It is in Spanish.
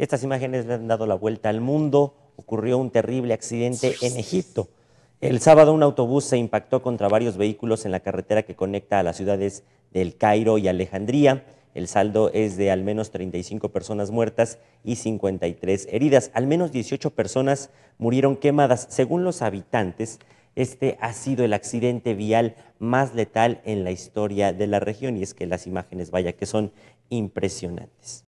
Estas imágenes le han dado la vuelta al mundo. Ocurrió un terrible accidente en Egipto. El sábado un autobús se impactó contra varios vehículos en la carretera que conecta a las ciudades del Cairo y Alejandría. El saldo es de al menos 35 personas muertas y 53 heridas. Al menos 18 personas murieron quemadas. Según los habitantes, este ha sido el accidente vial más letal en la historia de la región y es que las imágenes, vaya que son impresionantes.